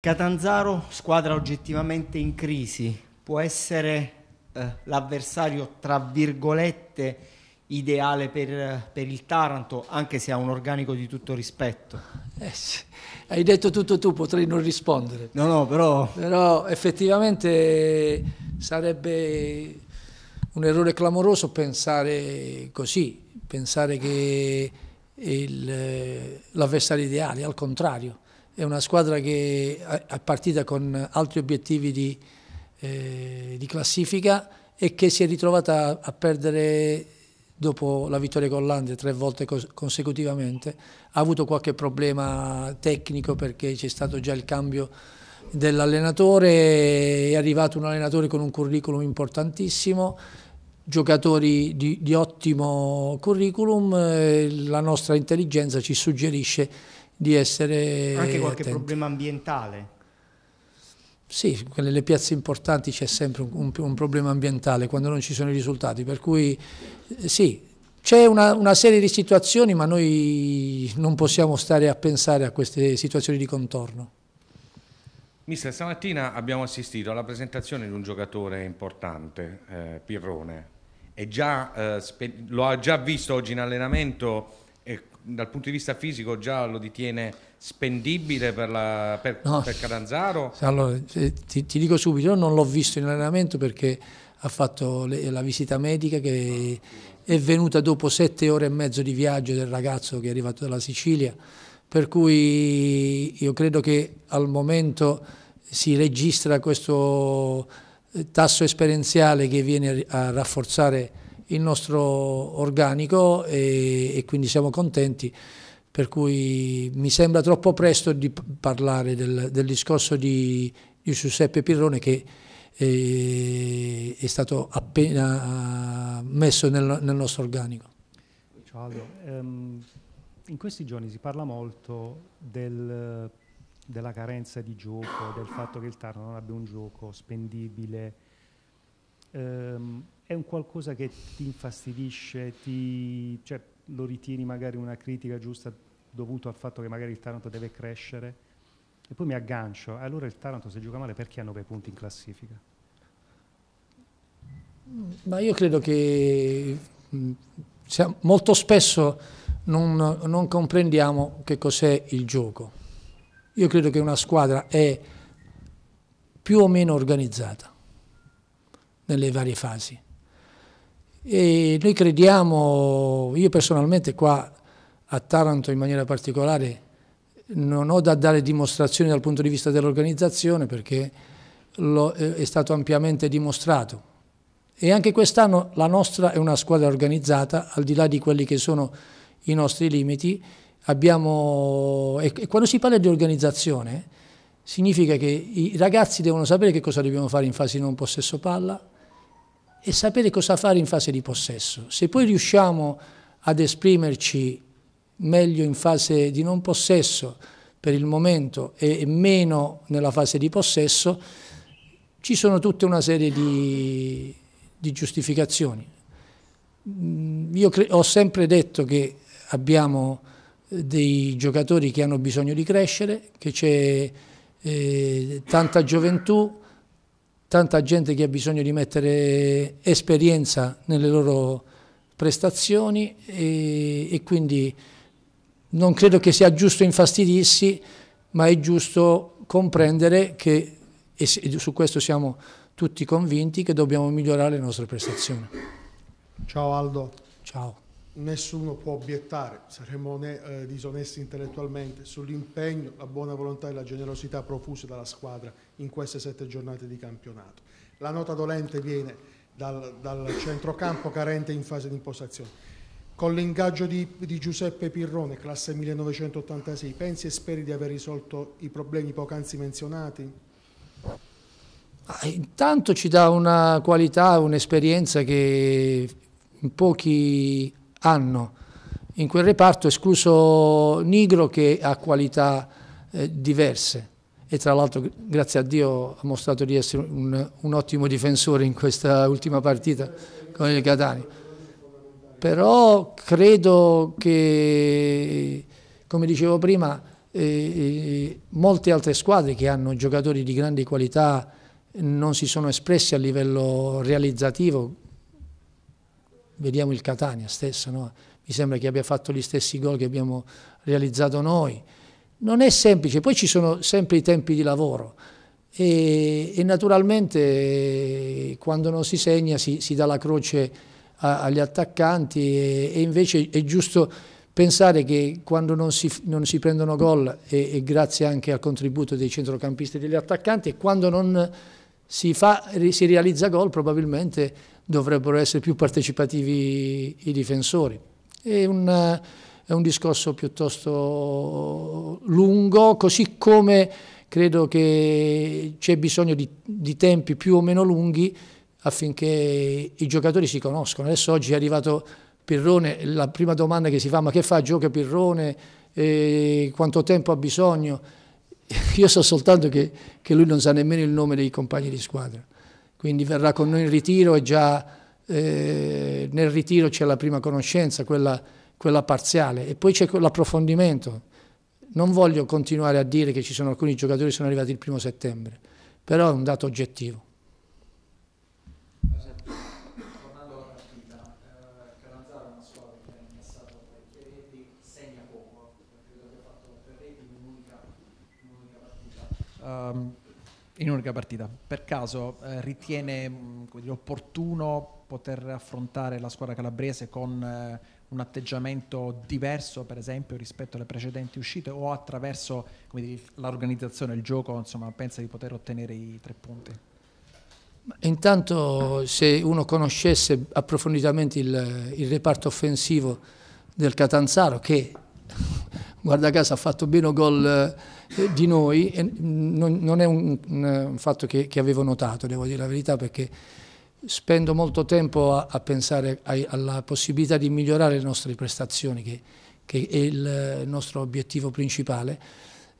Catanzaro, squadra oggettivamente in crisi, può essere eh, l'avversario tra virgolette ideale per, per, il Taranto, anche se ha un organico di tutto rispetto? Eh, hai detto tutto tu, potrei non rispondere. No, no, però... Però effettivamente sarebbe un errore clamoroso pensare così, pensare che eh, l'avversario ideale, al contrario è una squadra che è partita con altri obiettivi di, eh, di classifica e che si è ritrovata a perdere dopo la vittoria con l'Ande tre volte consecutivamente, ha avuto qualche problema tecnico perché c'è stato già il cambio dell'allenatore, è arrivato un allenatore con un curriculum importantissimo, giocatori di, di ottimo curriculum, eh, la nostra intelligenza ci suggerisce di essere... Anche qualche attenti. problema ambientale? Sì, nelle piazze importanti c'è sempre un, un, problema ambientale quando non ci sono i risultati, per cui eh, sì, c'è una, una, serie di situazioni ma noi non possiamo stare a pensare a queste situazioni di contorno. Mister, stamattina abbiamo assistito alla presentazione di un giocatore importante, eh, Pirrone, già, eh, lo ha già visto oggi in allenamento dal punto di vista fisico già lo ritiene spendibile per, la, per, no. per Catanzaro? Allora, ti, ti, dico subito, io non l'ho visto in allenamento perché ha fatto le, la visita medica che è venuta dopo sette ore e mezzo di viaggio del ragazzo che è arrivato dalla Sicilia, per cui io credo che al momento si registra questo eh, tasso esperienziale che viene a rafforzare il nostro organico e, e quindi siamo contenti per cui mi sembra troppo presto di parlare del, del discorso di, di, Giuseppe Pirrone che eh, è stato appena messo nel, nel nostro organico. Ciao Aldo, um, ehm, in questi giorni si parla molto del, della carenza di gioco, del fatto che il Tarno non abbia un gioco spendibile. Um, è un qualcosa che ti infastidisce, ti, cioè, lo ritieni magari una critica giusta dovuto al fatto che magari il Taranto deve crescere? E poi mi aggancio, allora il Taranto se gioca male perché ha 9 punti in classifica? Ma io credo che mm, molto spesso non, non comprendiamo che cos'è il gioco. Io credo che una squadra è più o meno organizzata nelle varie fasi e noi crediamo, io personalmente qua a Taranto in maniera particolare non ho da dare dimostrazioni dal punto di vista dell'organizzazione perché lo, eh, è stato ampiamente dimostrato. E anche quest'anno la nostra è una squadra organizzata, al di là di quelli che sono i nostri limiti. Abbiamo, e quando si parla di organizzazione significa che i ragazzi devono sapere che cosa dobbiamo fare in fase di non possesso palla, e sapere cosa fare in fase di possesso. Se poi riusciamo ad esprimerci meglio in fase di non possesso per il momento e meno nella fase di possesso, ci sono tutta una serie di, di giustificazioni. Mm, io ho sempre detto che abbiamo eh, dei giocatori che hanno bisogno di crescere, che c'è eh, tanta gioventù, tanta gente che ha bisogno di mettere esperienza nelle loro prestazioni e, e quindi non credo che sia giusto infastidirsi, ma è giusto comprendere che, e su questo siamo tutti convinti, che dobbiamo migliorare le nostre prestazioni. Ciao Aldo. Ciao nessuno può obiettare, saremmo eh, disonesti intellettualmente, sull'impegno, la buona volontà e la generosità profuse dalla squadra in queste sette giornate di campionato. La nota dolente viene dal, dal centrocampo carente in fase di impostazione. Con l'ingaggio di, di, Giuseppe Pirrone, classe 1986, pensi e speri di aver risolto i problemi poc'anzi menzionati? intanto ci dà una qualità, un'esperienza che in pochi hanno in quel reparto escluso Nigro che ha qualità eh, diverse e tra l'altro grazie a Dio ha mostrato di essere un, un, ottimo difensore in questa ultima partita con il Catania. Però credo che, come dicevo prima, eh, eh molte altre squadre che hanno giocatori di grandi qualità non si sono espressi a livello realizzativo vediamo il Catania stesso, no? mi sembra che abbia fatto gli stessi gol che abbiamo realizzato noi. Non è semplice, poi ci sono sempre i tempi di lavoro e, e naturalmente quando non si segna si, si dà la croce a, agli attaccanti e, e, invece è giusto pensare che quando non si, non si prendono gol e, e, grazie anche al contributo dei centrocampisti e degli attaccanti e quando non si, fa, si realizza gol probabilmente dovrebbero essere più partecipativi i difensori. È un, è un discorso piuttosto lungo, così come credo che c'è bisogno di, di, tempi più o meno lunghi affinché i giocatori si conoscono. Adesso oggi è arrivato Pirrone, la prima domanda che si fa ma che fa, gioca Pirrone, eh, quanto tempo ha bisogno? Io so soltanto che, che lui non sa nemmeno il nome dei compagni di squadra quindi verrà con noi in ritiro e già eh, nel ritiro c'è la prima conoscenza, quella, quella parziale, e poi c'è l'approfondimento. Non voglio continuare a dire che ci sono alcuni giocatori che sono arrivati il primo settembre, però è un dato oggettivo. Um, in un'unica partita. Per caso eh, ritiene mh, mm, dire, opportuno poter affrontare la squadra calabrese con eh, un atteggiamento diverso, per esempio, rispetto alle precedenti uscite o attraverso dire, l'organizzazione, il gioco, insomma, pensa di poter ottenere i tre punti? Intanto se uno conoscesse approfonditamente il, il reparto offensivo del Catanzaro, che guarda caso ha fatto meno gol eh, di noi, non, non, è un, un fatto che, che, avevo notato, devo dire la verità, perché spendo molto tempo a, a pensare ai, alla possibilità di migliorare le nostre prestazioni, che, che è il eh, nostro obiettivo principale.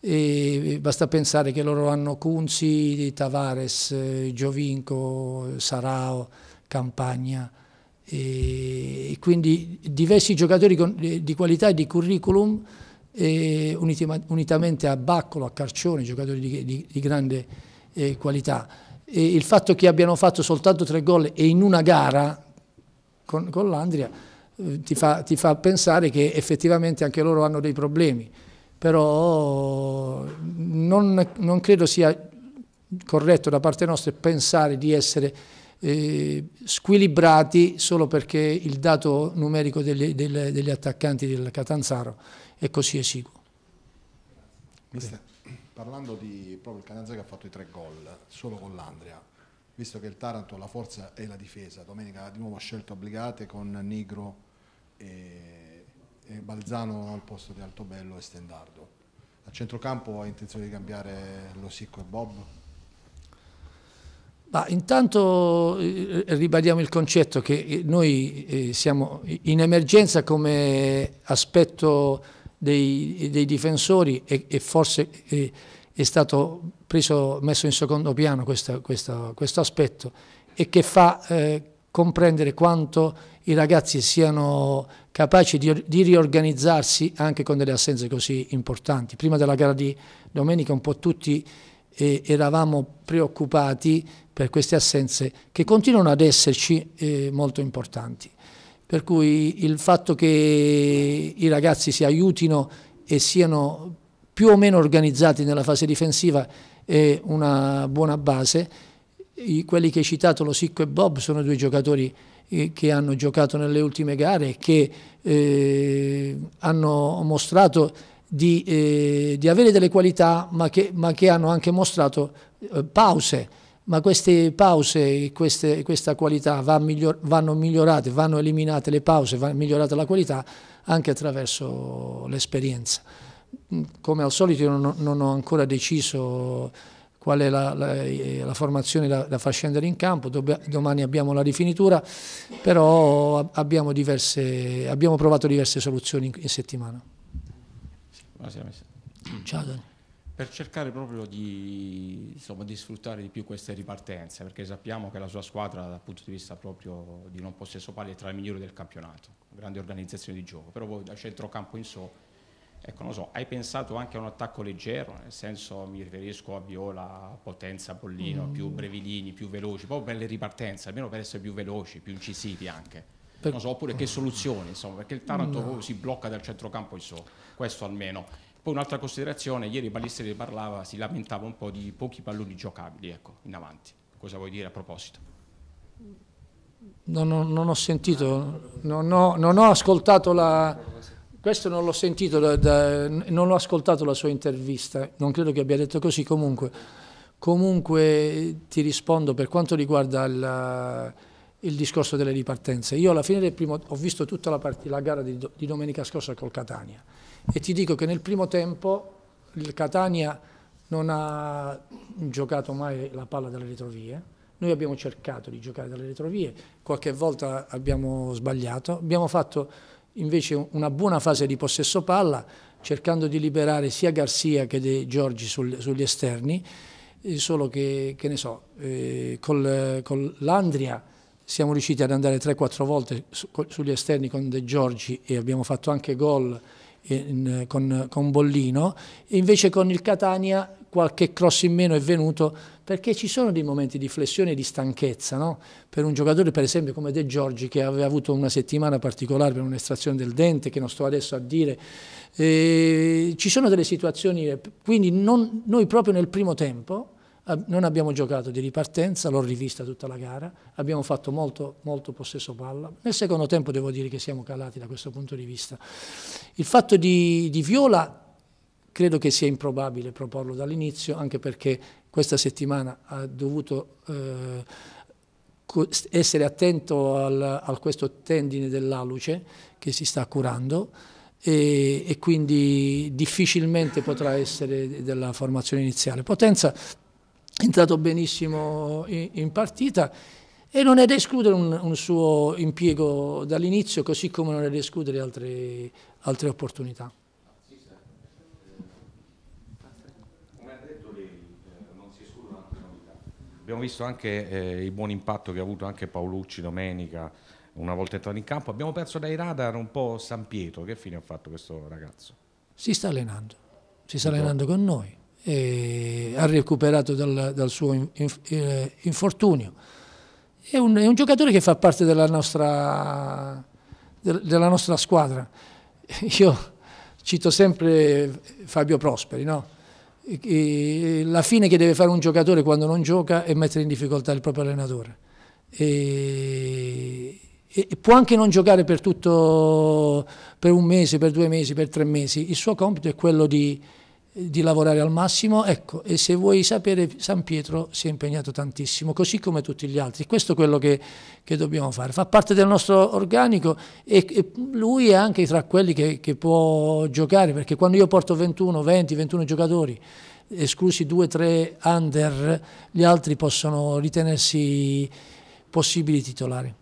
E basta pensare che loro hanno Cunzi, Tavares, eh, Giovinco, Sarao, Campagna e quindi diversi giocatori con, eh, di qualità e di curriculum eh, unitima, unitamente a Baccolo, a Carcione, giocatori di, di, di grande eh, qualità. E il fatto che abbiano fatto soltanto tre gol e in una gara con, con l'Andria eh, ti, fa, ti fa pensare che effettivamente anche loro hanno dei problemi, però non, non credo sia corretto da parte nostra pensare di essere eh, squilibrati solo perché il dato numerico degli, degli, degli attaccanti del Catanzaro è così esiguo. Mister, parlando di proprio il Catanzaro che ha fatto i tre gol solo con l'Andria, visto che il Taranto la forza è la difesa, domenica di nuovo ha scelto obbligate con Nigro e, e Balzano al posto di Altobello e Stendardo. A centrocampo ha intenzione di cambiare Losicco e Bob? Bah, intanto eh, ribadiamo il concetto che eh, noi eh, siamo in emergenza come aspetto dei, dei difensori e, e forse eh, è stato preso, messo in secondo piano questa, questa, questo aspetto e che fa comprendere quanto i ragazzi siano capaci di, di, riorganizzarsi anche con delle assenze così importanti. Prima della gara di domenica un po' tutti eh, eravamo preoccupati per queste assenze che continuano ad esserci eh, molto importanti. Per cui il fatto che i ragazzi si aiutino e siano più o meno organizzati nella fase difensiva è una buona base. I, quelli che hai citato, lo Sicco e Bob, sono due giocatori eh, che hanno giocato nelle ultime gare e che eh, hanno mostrato di, eh, di avere delle qualità ma che, ma che hanno anche mostrato eh, pause, ma queste pause e questa qualità va miglior, vanno migliorate, vanno eliminate le pause, va migliorata la qualità anche attraverso l'esperienza. Mm, come al solito io non, non ho ancora deciso qual è la, la, eh, la formazione da, da, far scendere in campo, Dob domani abbiamo la rifinitura, però abbiamo, diverse, abbiamo provato diverse soluzioni in, in settimana. Buonasera, Ciao Dani. Per cercare proprio di, insomma, di, sfruttare di più queste ripartenze, perché sappiamo che la sua squadra dal punto di vista proprio di non possesso pali è tra le migliori del campionato, grande organizzazione di gioco, però voi da centrocampo in so, ecco, non so, hai pensato anche a un attacco leggero, nel senso mi riferisco a Viola, Potenza, Pollino, mm. più brevilini, più veloci, proprio per le ripartenze, almeno per essere più veloci, più incisivi anche per... so, oppure che soluzioni, insomma, perché il Taranto no. si blocca dal centrocampo in su, questo almeno. Poi un'altra considerazione, ieri Ballisteri parlava, si lamentava un po' di pochi palloni giocabili, ecco, in avanti. Cosa vuoi dire a proposito? Non ho, non ho sentito, non ho, non ho, ascoltato la... Questo non l'ho sentito, da, da, non ho ascoltato la sua intervista, non credo che abbia detto così comunque. Comunque ti rispondo per quanto riguarda la il discorso delle ripartenze. Io alla fine del primo ho visto tutta la, part- la gara di, do- di, domenica scorsa col Catania e ti dico che nel primo tempo il Catania non ha giocato mai la palla dalle retrovie. Noi abbiamo cercato di giocare dalle retrovie, qualche volta abbiamo sbagliato, abbiamo fatto invece una buona fase di possesso palla cercando di liberare sia Garzia che De Giorgi sul- sugli esterni, solo che, che ne so, eh, con l'Andria siamo riusciti ad andare 3-4 volte su, sugli esterni con De Giorgi e abbiamo fatto anche gol in, con, con, Bollino, e invece con il Catania qualche cross in meno è venuto perché ci sono dei momenti di flessione e di stanchezza no? per un giocatore per esempio come De Giorgi che aveva avuto una settimana particolare per un'estrazione del dente che non sto adesso a dire e ci sono delle situazioni quindi non, noi proprio nel primo tempo non abbiamo giocato di ripartenza, l'ho rivista tutta la gara, abbiamo fatto molto, molto possesso palla. Nel secondo tempo devo dire che siamo calati da questo punto di vista. Il fatto di, di Viola credo che sia improbabile proporlo dall'inizio, anche perché questa settimana ha dovuto... Eh, essere attento al, a questo tendine dell'aluce che si sta curando e, e quindi difficilmente potrà essere della formazione iniziale. Potenza entrato benissimo in, in partita e non è da escludere un, un suo impiego dall'inizio, così come non è da escludere altre, altre opportunità. Eh, Abbiamo visto anche eh, il buon impatto che ha avuto anche Paolucci domenica, una volta entrato in campo. Abbiamo perso dai radar un po' San Pietro. Che fine ha fatto questo ragazzo? Si sta allenando, si sta allenando con noi eh, ha recuperato dal, dal suo in, in, eh, infortunio. È un, è un, giocatore che fa parte della nostra, della nostra squadra. Io cito sempre Fabio Prosperi, no? la fine che deve fare un giocatore quando non gioca è mettere in difficoltà il proprio allenatore. E, e può anche non giocare per tutto, per un mese, per due mesi, per tre mesi. Il suo compito è quello di di lavorare al massimo, ecco, e se vuoi sapere San Pietro si è impegnato tantissimo, così come tutti gli altri, questo è quello che, che dobbiamo fare, fa parte del nostro organico e, e lui è anche tra quelli che, che, può giocare, perché quando io porto 21, 20, 21 giocatori, esclusi 2-3 under, gli altri possono ritenersi possibili titolari.